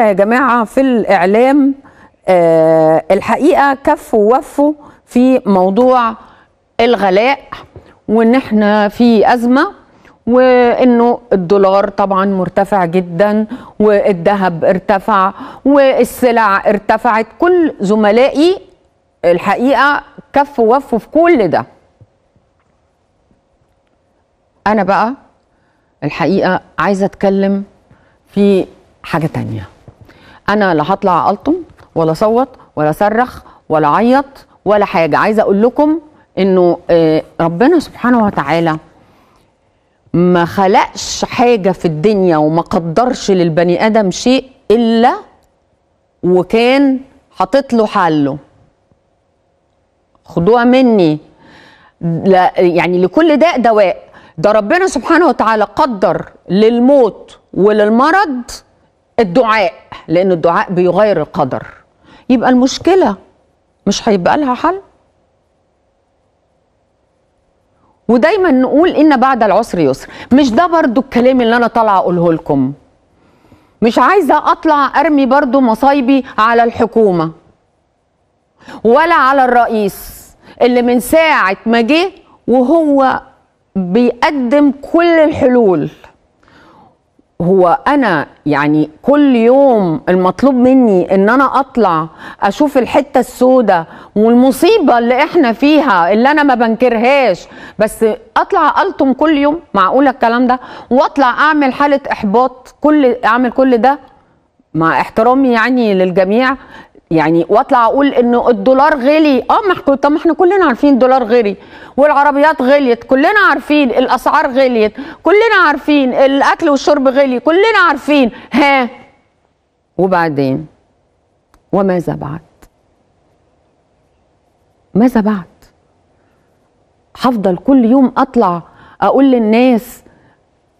يا جماعة في الإعلام آه الحقيقة كفوا ووفوا في موضوع الغلاء وإن إحنا في أزمة وإنه الدولار طبعا مرتفع جدا والذهب ارتفع والسلع ارتفعت كل زملائي الحقيقة كفوا ووفوا في كل ده أنا بقى الحقيقة عايزة أتكلم في حاجة تانية انا لا هطلع الطم ولا صوت ولا صرخ ولا عيط ولا حاجه عايزه اقول لكم انه آه، ربنا سبحانه وتعالى ما خلقش حاجه في الدنيا وما قدرش للبني ادم شيء الا وكان حاطط له حله خدوها مني لا يعني لكل داء دواء ده ربنا سبحانه وتعالى قدر للموت وللمرض الدعاء لان الدعاء بيغير القدر يبقى المشكله مش هيبقى لها حل ودايما نقول ان بعد العسر يسر مش ده برضو الكلام اللي انا طالعه اقوله لكم مش عايزه اطلع ارمي برضو مصايبي على الحكومه ولا على الرئيس اللي من ساعه ما جه وهو بيقدم كل الحلول هو انا يعني كل يوم المطلوب مني ان انا اطلع اشوف الحته السوداء والمصيبه اللي احنا فيها اللي انا ما بنكرهاش بس اطلع التم كل يوم معقوله الكلام ده واطلع اعمل حاله احباط كل اعمل كل ده مع احترامي يعني للجميع يعني واطلع اقول انه الدولار غلي اه ما طب ما احنا كلنا عارفين الدولار غلي والعربيات غليت كلنا عارفين الاسعار غليت كلنا عارفين الاكل والشرب غلي كلنا عارفين ها وبعدين وماذا بعد ماذا بعد هفضل كل يوم اطلع اقول للناس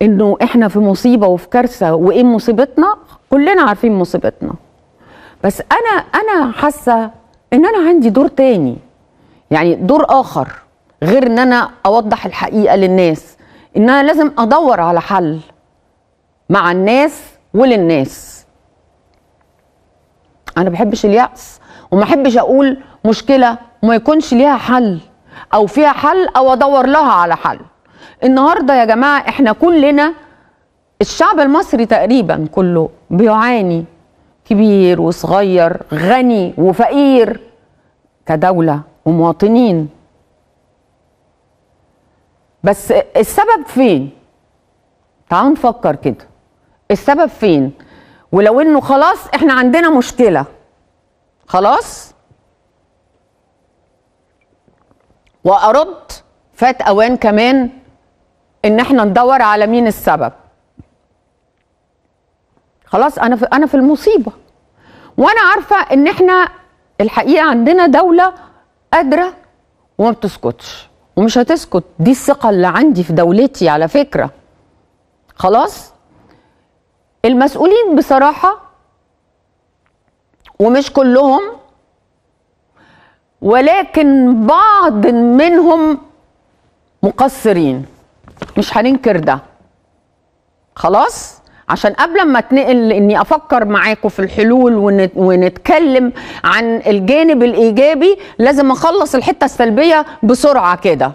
انه احنا في مصيبه وفي كارثه وايه مصيبتنا كلنا عارفين مصيبتنا بس انا انا حاسه ان انا عندي دور تاني يعني دور اخر غير ان انا اوضح الحقيقه للناس ان انا لازم ادور على حل مع الناس وللناس انا بحبش اليأس وما احبش اقول مشكله وما يكونش ليها حل او فيها حل او ادور لها على حل النهارده يا جماعه احنا كلنا الشعب المصري تقريبا كله بيعاني كبير وصغير غني وفقير كدولة ومواطنين بس السبب فين تعالوا نفكر كده السبب فين ولو انه خلاص احنا عندنا مشكلة خلاص وأرد فات أوان كمان إن إحنا ندور على مين السبب خلاص انا في انا في المصيبه وانا عارفه ان احنا الحقيقه عندنا دوله قادره وما بتسكتش ومش هتسكت دي الثقه اللي عندي في دولتي على فكره خلاص المسؤولين بصراحه ومش كلهم ولكن بعض منهم مقصرين مش هننكر ده خلاص عشان قبل ما اتنقل اني افكر معاكم في الحلول ونتكلم عن الجانب الايجابي لازم اخلص الحته السلبيه بسرعه كده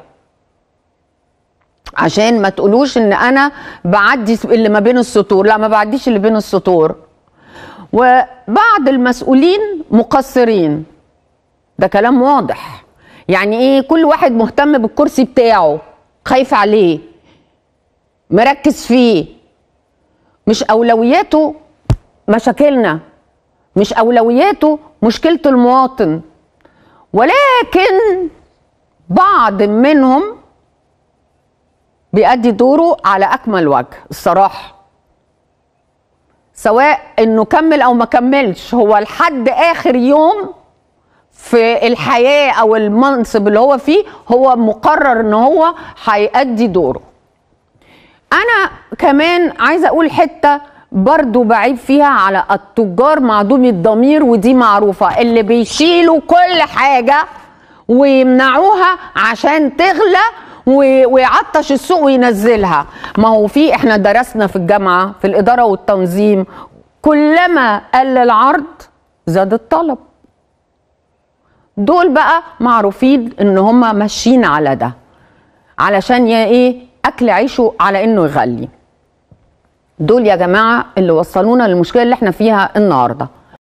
عشان ما تقولوش ان انا بعدي اللي ما بين السطور لا ما بعديش اللي بين السطور وبعض المسؤولين مقصرين ده كلام واضح يعني ايه كل واحد مهتم بالكرسي بتاعه خايف عليه مركز فيه مش اولوياته مشاكلنا مش اولوياته مشكله المواطن ولكن بعض منهم بيأدي دوره على اكمل وجه الصراحه سواء انه كمل او ما كملش هو لحد اخر يوم في الحياه او المنصب اللي هو فيه هو مقرر ان هو هيأدي دوره انا كمان عايزه اقول حته برضو بعيب فيها على التجار معدومي الضمير ودي معروفه اللي بيشيلوا كل حاجه ويمنعوها عشان تغلى ويعطش السوق وينزلها ما هو في احنا درسنا في الجامعه في الاداره والتنظيم كلما قل العرض زاد الطلب دول بقى معروفين ان هم ماشيين على ده علشان يا ايه اكل عيشه على انه يغلي دول يا جماعه اللي وصلونا للمشكله اللي احنا فيها النهارده